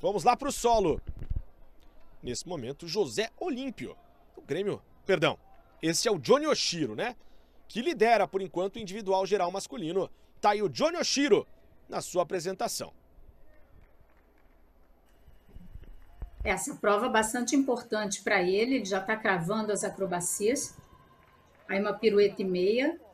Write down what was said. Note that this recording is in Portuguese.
Vamos lá para o solo. Nesse momento, José Olímpio. O Grêmio, perdão, esse é o Johnny Oshiro, né? Que lidera, por enquanto, o individual geral masculino. Tá aí o Johnny Oshiro na sua apresentação. Essa prova é bastante importante para ele, ele já está cravando as acrobacias. Aí uma pirueta e meia,